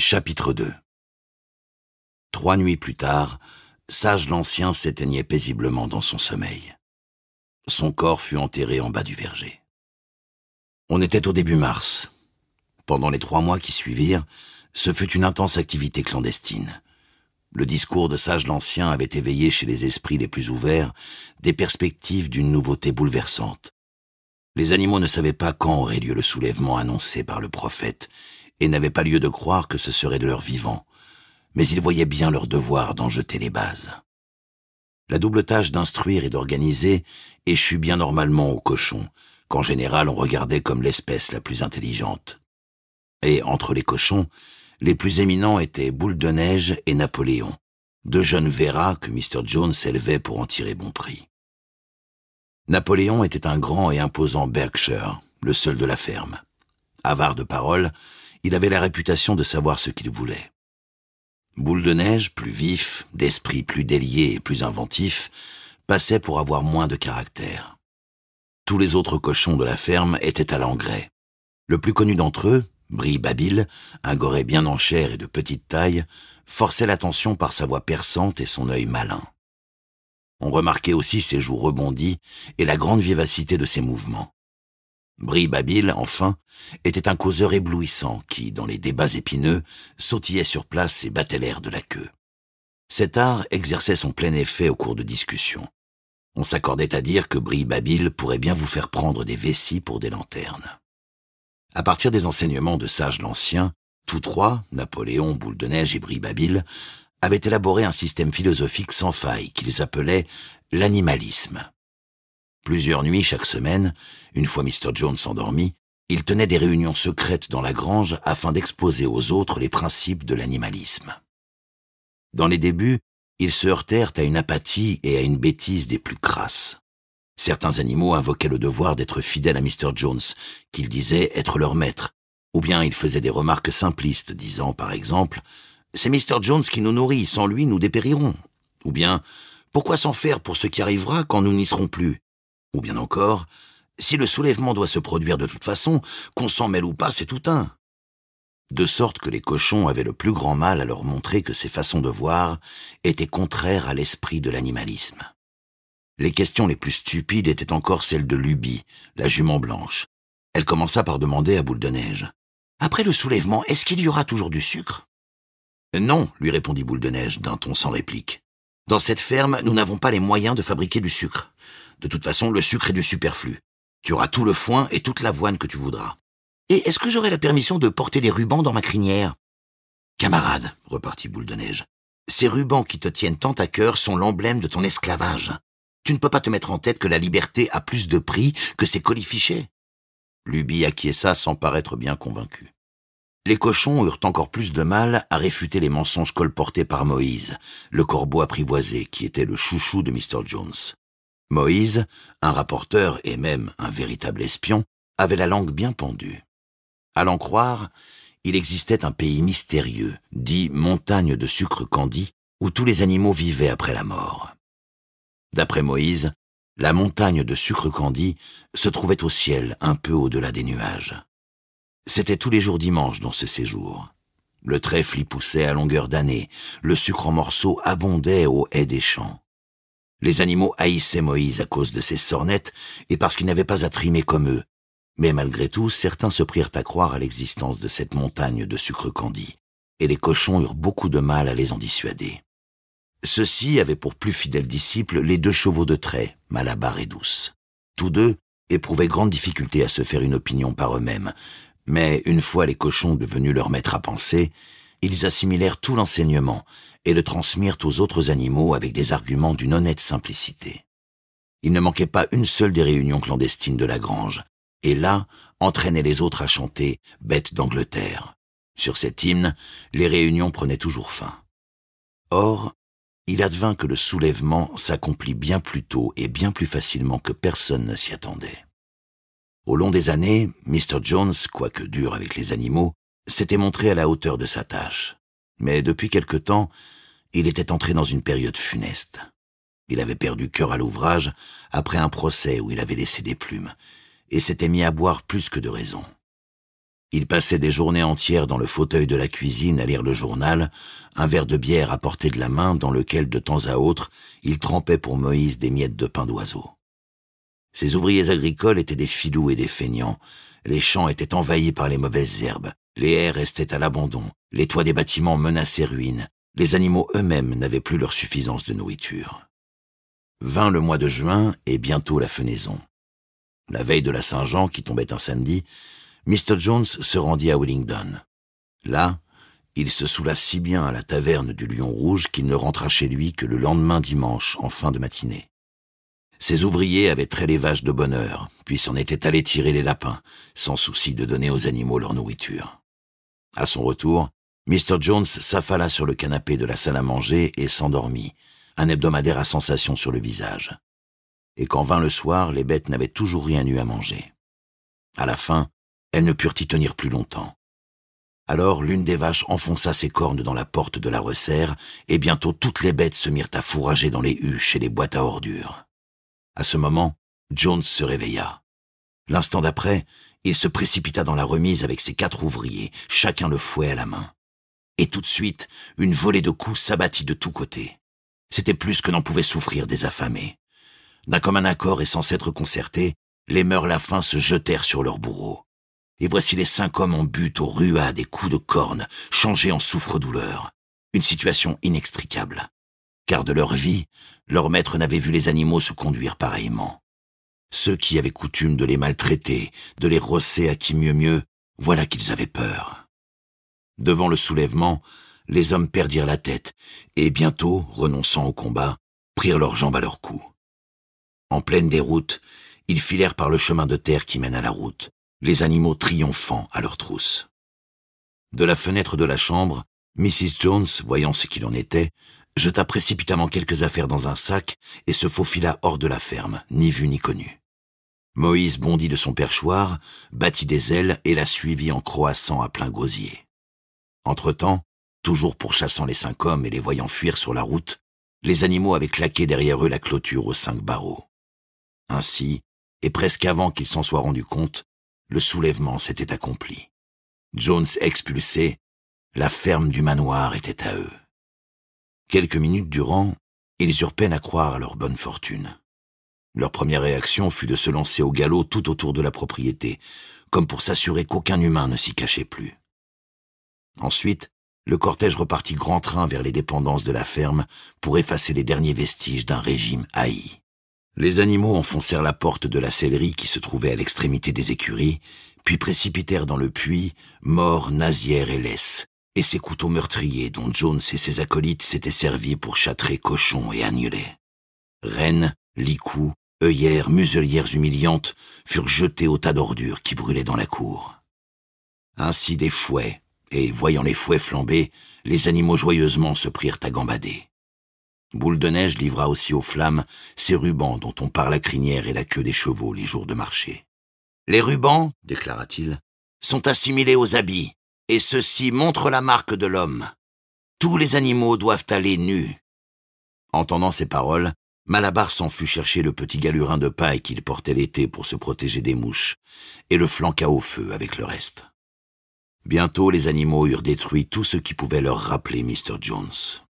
Chapitre 2 Trois nuits plus tard, Sage l'Ancien s'éteignait paisiblement dans son sommeil. Son corps fut enterré en bas du verger. On était au début mars. Pendant les trois mois qui suivirent, ce fut une intense activité clandestine. Le discours de Sage l'Ancien avait éveillé chez les esprits les plus ouverts des perspectives d'une nouveauté bouleversante. Les animaux ne savaient pas quand aurait lieu le soulèvement annoncé par le prophète, et n'avaient pas lieu de croire que ce serait de leur vivant, mais ils voyaient bien leur devoir d'en jeter les bases. La double tâche d'instruire et d'organiser échut bien normalement aux cochons, qu'en général on regardait comme l'espèce la plus intelligente. Et entre les cochons, les plus éminents étaient Boule de Neige et Napoléon, deux jeunes verras que Mr. Jones élevait pour en tirer bon prix. Napoléon était un grand et imposant Berkshire, le seul de la ferme. Avare de parole, il avait la réputation de savoir ce qu'il voulait. Boule de neige, plus vif, d'esprit plus délié et plus inventif, passait pour avoir moins de caractère. Tous les autres cochons de la ferme étaient à l'engrais. Le plus connu d'entre eux, Brie Babil, un goré bien en chair et de petite taille, forçait l'attention par sa voix perçante et son œil malin. On remarquait aussi ses joues rebondies et la grande vivacité de ses mouvements. Brie enfin, était un causeur éblouissant qui, dans les débats épineux, sautillait sur place et battait l'air de la queue. Cet art exerçait son plein effet au cours de discussions. On s'accordait à dire que Brie pourrait bien vous faire prendre des vessies pour des lanternes. À partir des enseignements de Sage l'Ancien, tous trois, Napoléon, Boule de Neige et Brie avaient élaboré un système philosophique sans faille qu'ils appelaient l'animalisme. Plusieurs nuits chaque semaine, une fois Mr. Jones endormi, il tenait des réunions secrètes dans la grange afin d'exposer aux autres les principes de l'animalisme. Dans les débuts, ils se heurtèrent à une apathie et à une bêtise des plus crasses. Certains animaux invoquaient le devoir d'être fidèles à Mr. Jones, qu'ils disaient être leur maître, ou bien ils faisaient des remarques simplistes, disant par exemple C'est Mr. Jones qui nous nourrit, sans lui nous dépérirons, ou bien Pourquoi s'en faire pour ce qui arrivera quand nous n'y serons plus ou bien encore, si le soulèvement doit se produire de toute façon, qu'on s'en mêle ou pas, c'est tout un. De sorte que les cochons avaient le plus grand mal à leur montrer que ces façons de voir étaient contraires à l'esprit de l'animalisme. Les questions les plus stupides étaient encore celles de Lubie, la jument blanche. Elle commença par demander à Boule de Neige. Après le soulèvement, est-ce qu'il y aura toujours du sucre Non, lui répondit Boule de Neige d'un ton sans réplique. Dans cette ferme, nous n'avons pas les moyens de fabriquer du sucre. De toute façon, le sucre est du superflu. Tu auras tout le foin et toute l'avoine que tu voudras. Et est-ce que j'aurai la permission de porter des rubans dans ma crinière Camarade, repartit Boule de Neige, ces rubans qui te tiennent tant à cœur sont l'emblème de ton esclavage. Tu ne peux pas te mettre en tête que la liberté a plus de prix que ces colifichets. Luby acquiesça sans paraître bien convaincu. Les cochons eurent encore plus de mal à réfuter les mensonges colportés par Moïse, le corbeau apprivoisé qui était le chouchou de Mr. Jones. Moïse, un rapporteur et même un véritable espion, avait la langue bien pendue. À l'en croire, il existait un pays mystérieux, dit montagne de sucre candi, où tous les animaux vivaient après la mort. D'après Moïse, la montagne de sucre candi se trouvait au ciel, un peu au-delà des nuages. C'était tous les jours dimanche dans ce séjour. Le trèfle y poussait à longueur d'année, le sucre en morceaux abondait aux haies des champs. Les animaux haïssaient Moïse à cause de ses sornettes et parce qu'il n'avait pas à trimer comme eux. Mais malgré tout, certains se prirent à croire à l'existence de cette montagne de sucre candi, et les cochons eurent beaucoup de mal à les en dissuader. Ceux-ci avaient pour plus fidèles disciples les deux chevaux de trait, Malabar et Douce. Tous deux éprouvaient grande difficulté à se faire une opinion par eux-mêmes, mais une fois les cochons devenus leur maître à penser, ils assimilèrent tout l'enseignement et le transmirent aux autres animaux avec des arguments d'une honnête simplicité. Il ne manquait pas une seule des réunions clandestines de la grange, et là entraînait les autres à chanter Bête d'Angleterre. Sur cet hymne, les réunions prenaient toujours fin. Or, il advint que le soulèvement s'accomplit bien plus tôt et bien plus facilement que personne ne s'y attendait. Au long des années, Mr. Jones, quoique dur avec les animaux, s'était montré à la hauteur de sa tâche. Mais depuis quelque temps, il était entré dans une période funeste. Il avait perdu cœur à l'ouvrage après un procès où il avait laissé des plumes, et s'était mis à boire plus que de raison. Il passait des journées entières dans le fauteuil de la cuisine à lire le journal, un verre de bière à portée de la main dans lequel de temps à autre il trempait pour Moïse des miettes de pain d'oiseau. Ses ouvriers agricoles étaient des filous et des feignants, les champs étaient envahis par les mauvaises herbes, les haies restaient à l'abandon, les toits des bâtiments menaçaient ruine, les animaux eux-mêmes n'avaient plus leur suffisance de nourriture. Vint le mois de juin et bientôt la fenaison. La veille de la Saint-Jean, qui tombait un samedi, Mr. Jones se rendit à Willingdon. Là, il se soula si bien à la taverne du Lion Rouge qu'il ne rentra chez lui que le lendemain dimanche, en fin de matinée. Ses ouvriers avaient très les vaches de bonne heure, puis s'en étaient allés tirer les lapins, sans souci de donner aux animaux leur nourriture. À son retour, Mr. Jones s'affala sur le canapé de la salle à manger et s'endormit, un hebdomadaire à sensation sur le visage. Et quand vint le soir, les bêtes n'avaient toujours rien eu à manger. À la fin, elles ne purent y tenir plus longtemps. Alors l'une des vaches enfonça ses cornes dans la porte de la resserre, et bientôt toutes les bêtes se mirent à fourrager dans les huches et les boîtes à ordures. À ce moment, Jones se réveilla. L'instant d'après, il se précipita dans la remise avec ses quatre ouvriers, chacun le fouet à la main. Et tout de suite, une volée de coups s'abattit de tous côtés. C'était plus que n'en pouvaient souffrir des affamés. D'un commun accord et sans s'être concerté, les meurs-la-faim se jetèrent sur leurs bourreaux. Et voici les cinq hommes en butte aux ruades des coups de corne, changés en souffre-douleur. Une situation inextricable. Car de leur vie, leur maître n'avait vu les animaux se conduire pareillement. Ceux qui avaient coutume de les maltraiter, de les rosser à qui mieux mieux, voilà qu'ils avaient peur. Devant le soulèvement, les hommes perdirent la tête, et bientôt, renonçant au combat, prirent leurs jambes à leur cou. En pleine déroute, ils filèrent par le chemin de terre qui mène à la route, les animaux triomphants à leurs trousses. De la fenêtre de la chambre, Mrs. Jones, voyant ce qu'il en était, jeta précipitamment quelques affaires dans un sac et se faufila hors de la ferme, ni vu ni connu. Moïse bondit de son perchoir, battit des ailes et la suivit en croissant à plein gosier. Entre-temps, toujours pourchassant les cinq hommes et les voyant fuir sur la route, les animaux avaient claqué derrière eux la clôture aux cinq barreaux. Ainsi, et presque avant qu'ils s'en soient rendus compte, le soulèvement s'était accompli. Jones expulsé, la ferme du manoir était à eux. Quelques minutes durant, ils eurent peine à croire à leur bonne fortune. Leur première réaction fut de se lancer au galop tout autour de la propriété, comme pour s'assurer qu'aucun humain ne s'y cachait plus. Ensuite, le cortège repartit grand train vers les dépendances de la ferme pour effacer les derniers vestiges d'un régime haï. Les animaux enfoncèrent la porte de la sellerie qui se trouvait à l'extrémité des écuries, puis précipitèrent dans le puits morts nasières et laisses, et ces couteaux meurtriers dont Jones et ses acolytes s'étaient servis pour châtrer cochons et agnelets. Rennes, Licou, œillères, muselières humiliantes furent jetées au tas d'ordures qui brûlaient dans la cour. Ainsi des fouets, et voyant les fouets flamber, les animaux joyeusement se prirent à gambader. Boule de neige livra aussi aux flammes ces rubans dont on parle la crinière et la queue des chevaux les jours de marché. Les rubans, déclara-t-il, sont assimilés aux habits, et ceux-ci montrent la marque de l'homme. Tous les animaux doivent aller nus. Entendant ces paroles, Malabar s'en fut chercher le petit galurin de paille qu'il portait l'été pour se protéger des mouches, et le flanqua au feu avec le reste. Bientôt les animaux eurent détruit tout ce qui pouvait leur rappeler Mr. Jones.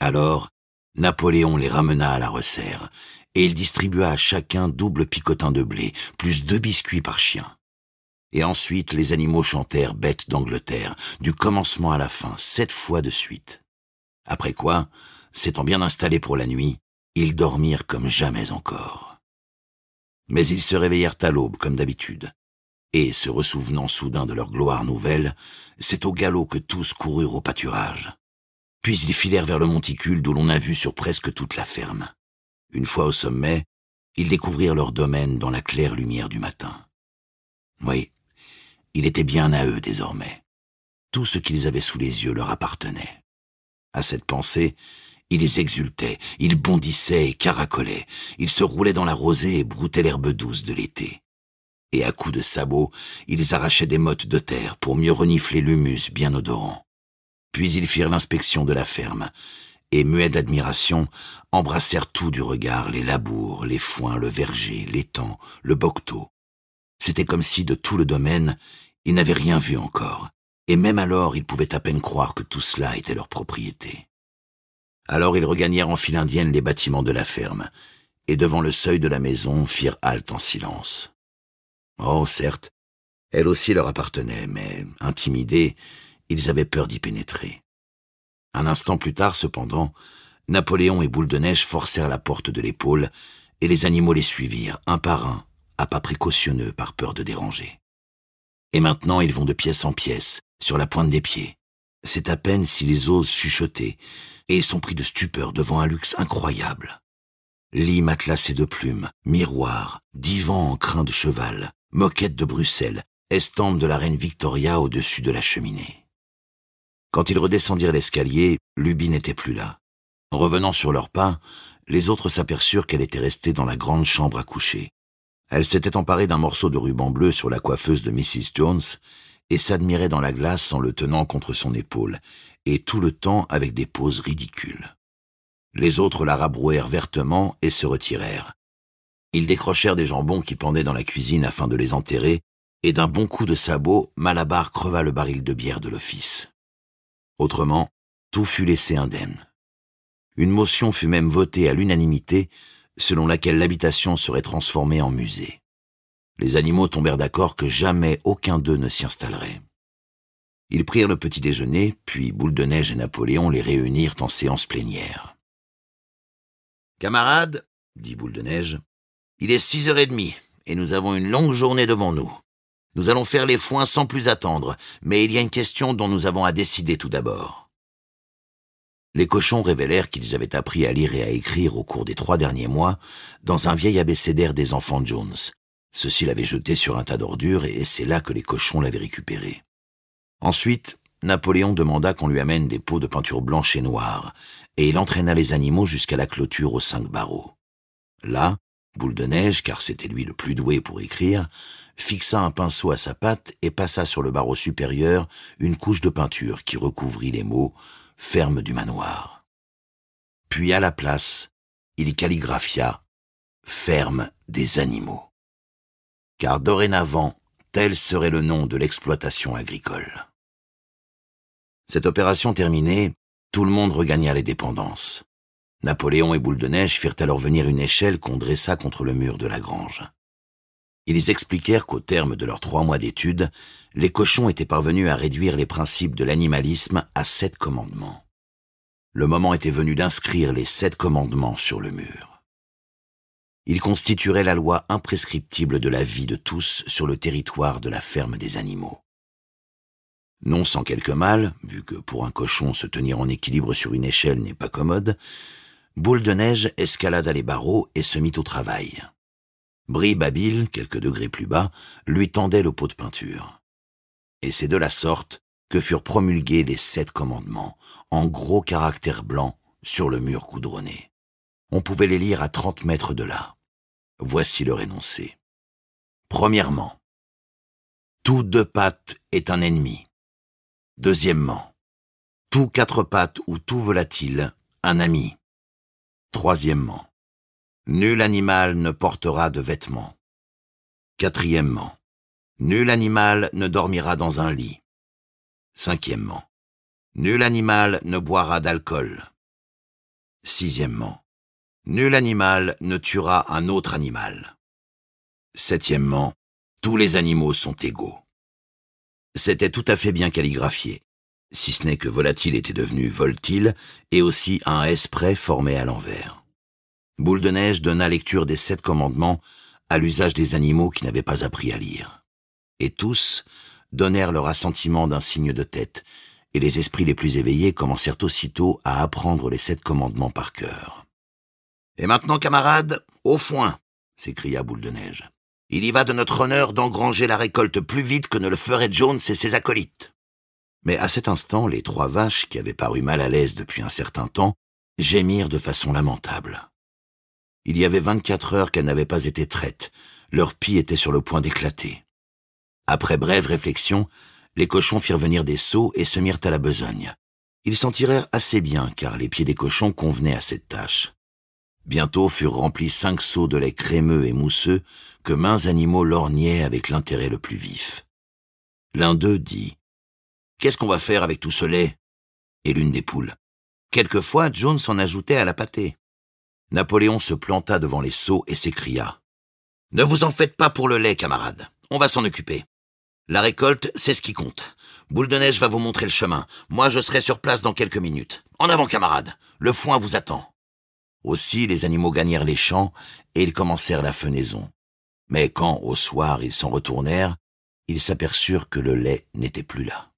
Alors, Napoléon les ramena à la resserre, et il distribua à chacun double picotin de blé, plus deux biscuits par chien. Et ensuite les animaux chantèrent Bête d'Angleterre, du commencement à la fin, sept fois de suite. Après quoi, s'étant bien installés pour la nuit, ils dormirent comme jamais encore. Mais ils se réveillèrent à l'aube, comme d'habitude, et, se ressouvenant soudain de leur gloire nouvelle, c'est au galop que tous coururent au pâturage. Puis ils filèrent vers le monticule d'où l'on a vu sur presque toute la ferme. Une fois au sommet, ils découvrirent leur domaine dans la claire lumière du matin. Oui, il était bien à eux désormais. Tout ce qu'ils avaient sous les yeux leur appartenait. À cette pensée, ils exultaient, ils bondissaient et caracolaient, ils se roulaient dans la rosée et broutaient l'herbe douce de l'été. Et à coups de sabots, ils arrachaient des mottes de terre pour mieux renifler l'humus bien odorant. Puis ils firent l'inspection de la ferme, et muets d'admiration, embrassèrent tout du regard les labours, les foins, le verger, l'étang, le bocteau. C'était comme si de tout le domaine, ils n'avaient rien vu encore, et même alors ils pouvaient à peine croire que tout cela était leur propriété. Alors ils regagnèrent en file indienne les bâtiments de la ferme, et devant le seuil de la maison firent halte en silence. Oh, certes, elle aussi leur appartenait, mais, intimidés, ils avaient peur d'y pénétrer. Un instant plus tard, cependant, Napoléon et Boule de Neige forcèrent la porte de l'épaule, et les animaux les suivirent, un par un, à pas précautionneux par peur de déranger. Et maintenant ils vont de pièce en pièce, sur la pointe des pieds. C'est à peine si les osent chuchoter, et sont pris de stupeur devant un luxe incroyable. Lit matelassé de plumes, miroirs, divan en crin de cheval, moquette de Bruxelles, estampe de la reine Victoria au-dessus de la cheminée. Quand ils redescendirent l'escalier, Luby n'était plus là. revenant sur leurs pas, les autres s'aperçurent qu'elle était restée dans la grande chambre à coucher. Elle s'était emparée d'un morceau de ruban bleu sur la coiffeuse de Mrs. Jones et s'admirait dans la glace en le tenant contre son épaule, et tout le temps avec des poses ridicules. Les autres la rabrouèrent vertement et se retirèrent. Ils décrochèrent des jambons qui pendaient dans la cuisine afin de les enterrer, et d'un bon coup de sabot, Malabar creva le baril de bière de l'office. Autrement, tout fut laissé indemne. Une motion fut même votée à l'unanimité, selon laquelle l'habitation serait transformée en musée. Les animaux tombèrent d'accord que jamais aucun d'eux ne s'y installerait. Ils prirent le petit déjeuner, puis Boule de Neige et Napoléon les réunirent en séance plénière. Camarades, dit Boule de Neige, il est six heures et demie, et nous avons une longue journée devant nous. Nous allons faire les foins sans plus attendre, mais il y a une question dont nous avons à décider tout d'abord. Les cochons révélèrent qu'ils avaient appris à lire et à écrire au cours des trois derniers mois dans un vieil abécédaire des enfants Jones. Ceux-ci l'avaient jeté sur un tas d'ordures et c'est là que les cochons l'avaient récupéré. Ensuite, Napoléon demanda qu'on lui amène des pots de peinture blanche et noire, et il entraîna les animaux jusqu'à la clôture aux cinq barreaux. Là, Boule de Neige, car c'était lui le plus doué pour écrire, fixa un pinceau à sa patte et passa sur le barreau supérieur une couche de peinture qui recouvrit les mots « ferme du manoir ». Puis à la place, il calligraphia « ferme des animaux ». Car dorénavant, tel serait le nom de l'exploitation agricole. Cette opération terminée, tout le monde regagna les dépendances. Napoléon et Boule de Neige firent alors venir une échelle qu'on dressa contre le mur de la grange. Ils expliquèrent qu'au terme de leurs trois mois d'études, les cochons étaient parvenus à réduire les principes de l'animalisme à sept commandements. Le moment était venu d'inscrire les sept commandements sur le mur. Ils constitueraient la loi imprescriptible de la vie de tous sur le territoire de la ferme des animaux non sans quelque mal, vu que pour un cochon se tenir en équilibre sur une échelle n'est pas commode, Boule de Neige escalada les barreaux et se mit au travail. Brie Babil, quelques degrés plus bas, lui tendait le pot de peinture. Et c'est de la sorte que furent promulgués les sept commandements, en gros caractères blancs, sur le mur coudronné. On pouvait les lire à trente mètres de là. Voici leur énoncé. Premièrement, tout deux pattes est un ennemi. Deuxièmement, tout quatre pattes ou tout volatile, un ami. Troisièmement, nul animal ne portera de vêtements. Quatrièmement, nul animal ne dormira dans un lit. Cinquièmement, nul animal ne boira d'alcool. Sixièmement, nul animal ne tuera un autre animal. Septièmement, tous les animaux sont égaux. C'était tout à fait bien calligraphié, si ce n'est que volatile était devenu voltil et aussi un S formé à l'envers. Boule de neige donna lecture des sept commandements à l'usage des animaux qui n'avaient pas appris à lire. Et tous donnèrent leur assentiment d'un signe de tête, et les esprits les plus éveillés commencèrent aussitôt à apprendre les sept commandements par cœur. Et maintenant, camarades, au foin s'écria Boule de Neige. Il y va de notre honneur d'engranger la récolte plus vite que ne le feraient Jones et ses acolytes. Mais à cet instant, les trois vaches, qui avaient paru mal à l'aise depuis un certain temps, gémirent de façon lamentable. Il y avait vingt-quatre heures qu'elles n'avaient pas été traites, leur pie était sur le point d'éclater. Après brève réflexion, les cochons firent venir des seaux et se mirent à la besogne. Ils s'en tirèrent assez bien, car les pieds des cochons convenaient à cette tâche. Bientôt furent remplis cinq seaux de lait crémeux et mousseux que mains animaux lorgnaient avec l'intérêt le plus vif. L'un d'eux dit Qu'est-ce qu'on va faire avec tout ce lait Et l'une des poules. Quelquefois, Jones s'en ajoutait à la pâtée. Napoléon se planta devant les seaux et s'écria Ne vous en faites pas pour le lait, camarade. On va s'en occuper. La récolte, c'est ce qui compte. Boule de neige va vous montrer le chemin. Moi, je serai sur place dans quelques minutes. En avant, camarade. Le foin vous attend. Aussi les animaux gagnèrent les champs, et ils commencèrent la fenaison. Mais quand, au soir, ils s'en retournèrent, ils s'aperçurent que le lait n'était plus là.